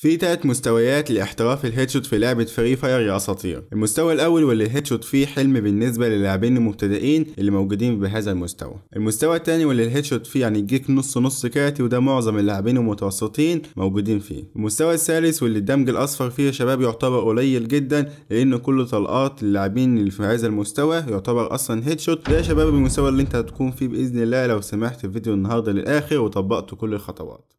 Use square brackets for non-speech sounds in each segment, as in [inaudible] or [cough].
في تلات مستويات لاحتراف الهيدشوت في لعبة فري فاير يا اساطير المستوى الاول واللي الهيدشوت فيه حلم بالنسبة للاعبين المبتدئين اللي موجودين بهذا المستوى المستوى التاني واللي الهيدشوت فيه يعني يجيك نص نص كاتي وده معظم اللاعبين المتوسطين موجودين فيه المستوى الثالث واللي الدمج الاصفر فيه يا شباب يعتبر قليل جدا لان كل طلقات اللاعبين اللي في هذا المستوى يعتبر اصلا هيدشوت ده يا شباب المستوى اللي انت هتكون فيه باذن الله لو سمحت الفيديو النهارده للاخر وطبقت كل الخطوات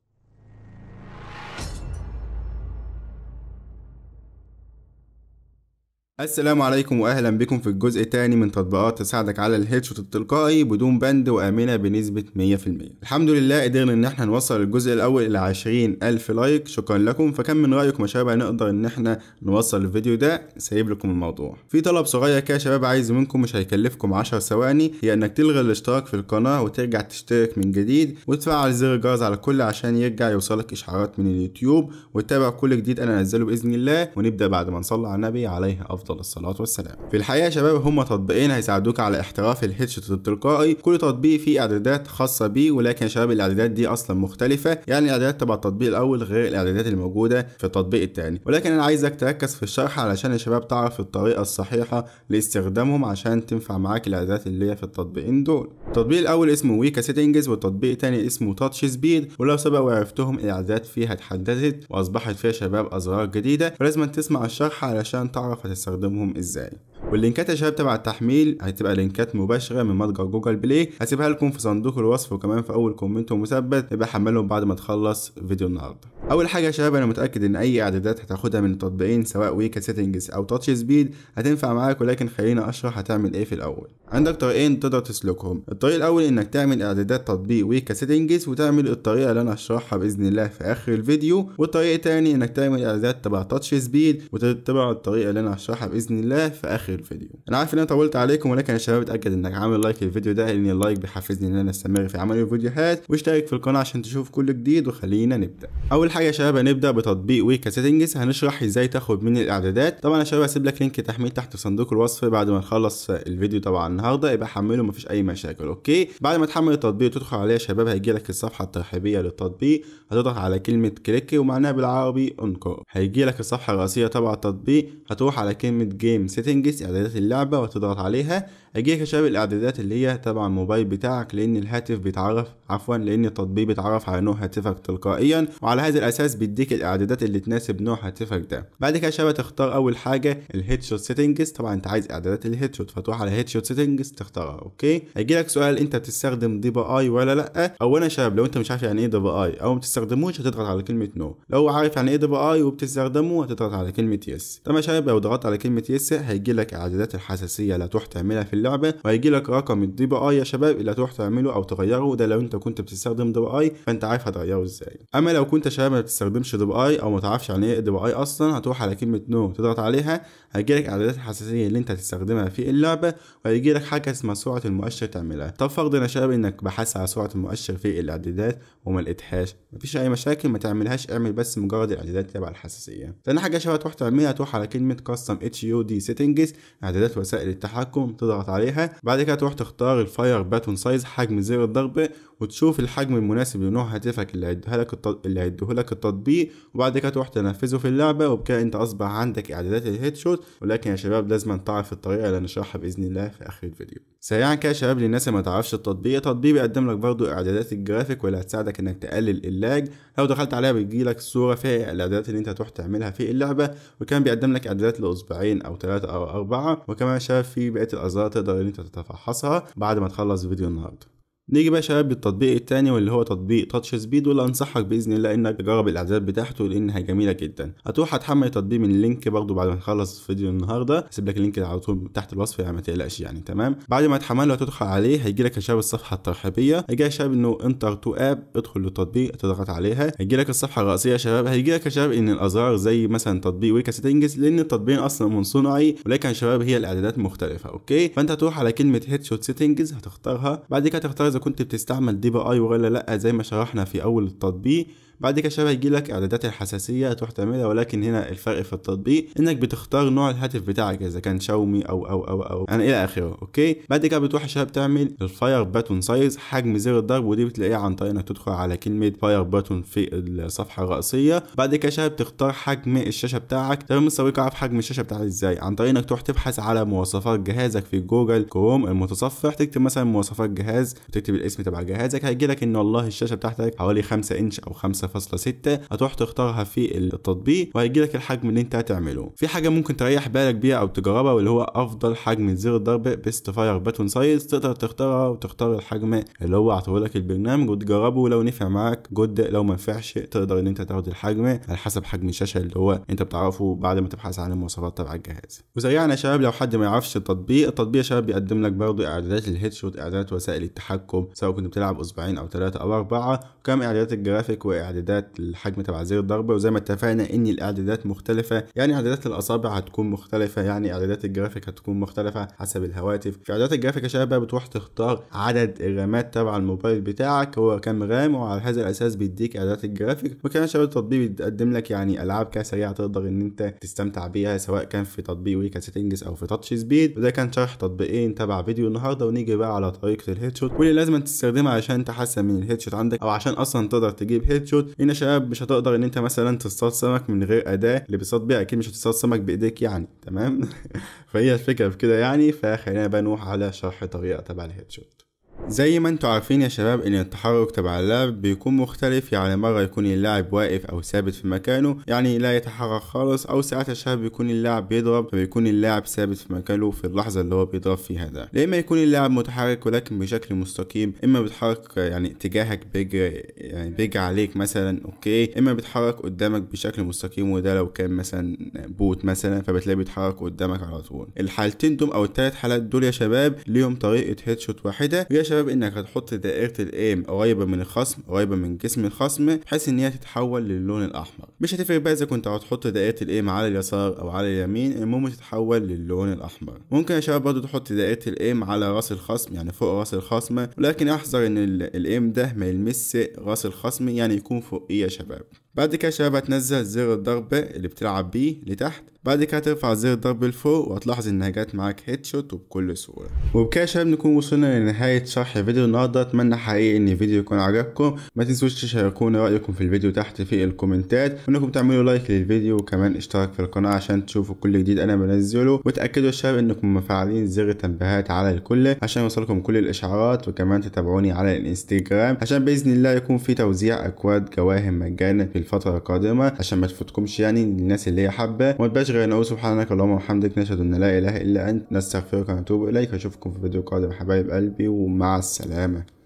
السلام عليكم واهلا بكم في الجزء الثاني من تطبيقات تساعدك على الهيد شوت التلقائي بدون بند وامنه بنسبه 100% الحمد لله قدرنا ان احنا نوصل الجزء الاول الى 20000 لايك شكرا لكم فكم من رايكم يا شباب هنقدر ان احنا نوصل الفيديو ده سايب لكم الموضوع في طلب صغير كده يا شباب عايز منكم مش هيكلفكم 10 ثواني هي انك تلغي الاشتراك في القناه وترجع تشترك من جديد وتفعل زر الجرس على كل عشان يرجع يوصلك اشعارات من اليوتيوب وتتابع كل جديد انا انزله باذن الله ونبدا بعد ما نصلي على النبي عليه افضل أفضل الصلاة والسلام في الحقيقة يا شباب هم تطبيقين هيساعدوك على احتراف الهيتش التلقائي كل تطبيق فيه إعدادات خاصة بيه ولكن يا شباب الإعدادات دي أصلا مختلفة يعني الإعدادات تبع التطبيق الأول غير الإعدادات الموجودة في التطبيق التاني ولكن أنا عايزك تركز في الشرح علشان يا شباب تعرف الطريقة الصحيحة لاستخدامهم عشان تنفع معاك الإعدادات اللي هي في التطبيقين دول التطبيق الاول اسمه ويكا سيتنجز والتطبيق الثاني اسمه تاتش سبيد ولو سبق وعرفتهم الاعدادات فيها اتحدثت واصبحت فيها شباب ازرار جديده فلازم تسمع الشرح علشان تعرف هتستخدمهم ازاي واللينكات يا شباب تبع التحميل هتبقى لينكات مباشره من متجر جوجل بلاي هسيبها لكم في صندوق الوصف وكمان في اول كومنت ومثبت يبقى حملهم بعد ما تخلص فيديو النهارده اول حاجه يا شباب انا متاكد ان اي اعدادات هتاخدها من التطبيقين سواء ويكا سيتنجز او تاتش سبيد هتنفع معاك ولكن خليني اشرح هتعمل ايه في الاول عندك طريقين تقدر تسلكهم الطريق الاول انك تعمل اعدادات تطبيق ويكا سيتنجز وتعمل الطريقه اللي انا هشرحها باذن الله في اخر الفيديو والطريق الثاني انك تعمل اعدادات تبع تاتش سبيد وتتبع الطريقه اللي انا هشرحها باذن الله في اخر الفيديو انا عارف ان انا طولت عليكم ولكن يا شباب اتاكد انك عامل لايك للفيديو ده لان اللايك بيحفزني ان انا استمر في عمل الفيديوهات واشترك في القناه عشان تشوف كل جديد وخلينا نبدا اول حاجه يا شباب هنبدا بتطبيق ويكا سيتنجز هنشرح ازاي تاخد من الاعدادات طبعا يا شباب هسيب لك لينك تحميل تحت في صندوق الوصف بعد ما نخلص الفيديو طبعا النهارده يبقى حمله مفيش اي مشاكل اوكي بعد ما تحمل التطبيق وتدخل عليه يا شباب هيجي لك الصفحه الترحيبيه للتطبيق هتضغط على كلمه كليك ومعناها بالعربي انكو هيجي لك الصفحه الرئيسيه تبع التطبيق هتروح على كلمه جيم سيتنجز اعدادات اللعبه وتضغط عليها اجي شباب الاعدادات اللي هي تبع الموبايل بتاعك لان الهاتف بيتعرف عفوا لان التطبيق بيتعرف على نوع هاتفك تلقائيا وعلى هذا الاساس بيديك الاعدادات اللي تناسب نوع هاتفك ده بعد كده شباب تختار اول حاجه شوت سيتنجز طبعا انت عايز اعدادات شوت فتروح على شوت سيتنجز تختارها اوكي هيجي لك سؤال انت بتستخدم دي بي اي ولا لا اولا يا شباب لو انت مش عارف يعني ايه دي بي اي او ما بتستخدموش هتضغط على كلمه نو لو عارف يعني ايه دي بي اي وبتستخدمه هتضغط على كلمه يس طب يا شباب لو ضغطت على كلمه يس هيجي لك اعدادات الحساسيه لا تروح تعملها في اللعبه وهيجي لك رقم الدي بي اي يا شباب اللي هتروح تعمله او تغيره ده لو انت كنت بتستخدم دي بي اي فانت عارف هتغيره ازاي اما لو كنت شباب ما بتستخدمش دي بي اي او ما تعرفش يعني ايه دي بي اي اصلا هتروح على كلمه نو تضغط عليها هيجي لك اعدادات الحساسيه اللي انت هتستخدمها في اللعبه وهيجي لك حاجه اسمها سرعه المؤشر تعملها طب فرضا يا شباب انك بحثت على سرعه المؤشر في الاعدادات وما لقيتهاش مفيش اي مشاكل ما تعملهاش اعمل بس مجرد الاعدادات تبع الحساسيه تاني حاجه يا شباب هتروح تعملها تروح على كلمه كاستم اتش يو دي سيتنجز اعدادات وسائل التحكم تضغط تضغط عليها بعد كده تروح تختار الفاير باتون سايز حجم زر الضرب وتشوف الحجم المناسب لنوع هاتفك اللي هيديهولك التط... اللي هيديهولك التطبيق وبعد كده تروح تنفذه في اللعبه وبكده انت اصبح عندك اعدادات الهيد شوت ولكن يا شباب لازم تعرف الطريقه اللي هنشرحها باذن الله في اخر الفيديو سريعا كده يا شباب للناس اللي ما تعرفش التطبيق التطبيق بيقدم لك برضو اعدادات الجرافيك واللي هتساعدك انك تقلل اللاج لو دخلت عليها بتجيلك صوره فيها الاعدادات اللي انت هتروح تعملها في اللعبه وكان بيقدم لك اعدادات لاصبعين او ثلاثه او اربعه وكمان يا شباب في بقيه الازرار تقدر ان انت تتفحصها بعد ما تخلص فيديو النهارده نيجي بقى يا شباب للتطبيق التاني واللي هو تطبيق تاتش سبيد واللي انصحك باذن الله انك تجرب الاعدادات بتاعته لانها جميله جدا هتروح هتحمل التطبيق من اللينك برضو بعد ما نخلص فيديو النهارده هسيب لك اللينك على طول تحت الوصف يعني ما تقلقش يعني تمام بعد ما تحمله هتدخل عليه هيجي لك يا شباب الصفحه الترحيبيه هيجي يا شباب انه انتر تو اب ادخل للتطبيق تضغط عليها هيجي لك الصفحه الرئيسيه يا شباب هيجي لك يا شباب ان الازرار زي مثلا تطبيق ويكا سيتنجز لان التطبيق اصلا من صنعي ولكن يا شباب هي الاعدادات مختلفه اوكي فانت هتروح على كلمه شوت سيتنجز هتختارها بعد كده هتختار كنت بتستعمل دي بي اي ولا لا زي ما شرحنا في اول التطبيق بعد كده شبه لك اعدادات الحساسيه تروح تعملها ولكن هنا الفرق في التطبيق انك بتختار نوع الهاتف بتاعك اذا كان شاومي او او او او انا يعني الى اخره اوكي بعد كده بتروح يا شباب تعمل الفاير باتون سايز حجم زر الضرب ودي بتلاقيها عن طريق انك تدخل على كلمه فاير باتون في الصفحه الرئيسيه بعد كده شباب تختار حجم الشاشه بتاعك تمام مستواك عارف حجم الشاشه بتاعك ازاي عن طريق انك تروح تبحث على مواصفات جهازك في جوجل كروم المتصفح تكتب مثلا مواصفات جهاز وتكتب الاسم تبع جهازك هيجي لك ان والله الشاشه بتاعتك حوالي 5 انش او 5 5.6 هتروح تختارها في التطبيق وهيجي لك الحجم اللي انت هتعمله في حاجه ممكن تريح بالك بيها او تجربها واللي هو افضل حجم زر ضرب بيست فاير باتون سايز تقدر تختارها وتختار الحجم اللي هو عطوه لك البرنامج وتجربه لو نفع معاك جود لو ما نفعش تقدر ان انت تاخد الحجم على حسب حجم الشاشه اللي هو انت بتعرفه بعد ما تبحث عن المواصفات تبع الجهاز وزيعنا يا شباب لو حد ما يعرفش التطبيق التطبيق يا شباب بيقدم لك برضه اعدادات شوت اعدادات وسائل التحكم سواء كنت بتلعب اصبعين او ثلاثه او اربعه وكم اعدادات الجرافيك واعدادات الاعدادات الحجم تبع زر الضربه وزي ما اتفقنا ان الاعدادات مختلفه يعني اعدادات الاصابع هتكون مختلفه يعني اعدادات الجرافيك هتكون مختلفه حسب الهواتف في اعدادات الجرافيك يا شباب بتروح تختار عدد الرامات تبع الموبايل بتاعك هو كام رام وعلى هذا الاساس بيديك اعدادات الجرافيك وكمان شباب التطبيق بيقدم لك يعني العاب كده سريعه تقدر ان انت تستمتع بيها سواء كان في تطبيق ويكا سيتنجز او في تاتش سبيد وده كان شرح تطبيقين تبع فيديو النهارده ونيجي بقى على طريقه الهيد شوت واللي لازم تستخدمها عشان تحسن من شوت عندك او عشان اصلا تقدر تجيب شوت هنا شباب مش هتقدر ان انت مثلا تصطاد سمك من غير اداه اللي بيصطاد بيها اكيد مش هتصطاد سمك بايديك يعني تمام [laughs] فهي الفكره في كده يعني فخلينا بقى نروح على شرح طريقه تبع الهيد شوت زي ما انتوا عارفين يا شباب ان التحرك تبع اللاعب بيكون مختلف يعني مرة يكون اللاعب واقف او ثابت في مكانه يعني لا يتحرك خالص او ساعات يا شباب بيكون اللاعب بيضرب فبيكون اللاعب ثابت في مكانه في اللحظة اللي هو بيضرب فيها ده يا اما يكون اللاعب متحرك ولكن بشكل مستقيم اما بيتحرك يعني اتجاهك بيجري يعني بيجري عليك مثلا اوكي اما بيتحرك قدامك بشكل مستقيم وده لو كان مثلا بوت مثلا فبتلاقيه بيتحرك قدامك على طول الحالتين دول او الثلاث حالات دول يا شباب ليهم طريقة هيد شوت واحدة يا شباب بسبب انك هتحط دائرة الايم قريبة من الخصم قريبة من جسم الخصم بحيث ان هي تتحول للون الاحمر مش هتفرق بقى اذا كنت هتحط دائرة الايم على اليسار او على اليمين المهم تتحول للون الاحمر ممكن يا شباب برضه تحط دائرة الايم على راس الخصم يعني فوق راس الخصم ولكن احذر ان الايم ده ما يلمس راس الخصم يعني يكون فوقيه يا شباب بعد كده يا شباب هتنزل زر الضربة اللي بتلعب بيه لتحت بعد كده ترفع زر ضرب الفوق وهتلاحظ انها جت معاك هيد شوت وبكل سهوله وبكده يا شباب نكون وصلنا لنهايه شرح فيديو النهارده اتمنى حقيقي ان الفيديو يكون عجبكم ما تنسوش تشاركونا رايكم في الفيديو تحت في الكومنتات وانكم تعملوا لايك للفيديو وكمان اشتراك في القناه عشان تشوفوا كل جديد انا بنزله وتاكدوا يا شباب انكم مفعلين زر التنبيهات على الكل عشان يوصلكم كل الاشعارات وكمان تتابعوني على الانستجرام عشان باذن الله يكون في توزيع اكواد جواهم مجانا في الفتره القادمه عشان ما تفوتكمش يعني الناس اللي هي حابه نفعلش غير نقول سبحانك اللهم وبحمدك نشهد ان لا اله الا انت نستغفرك ونتوب اليك اشوفكم في فيديو قادم حبايب قلبي ومع السلامه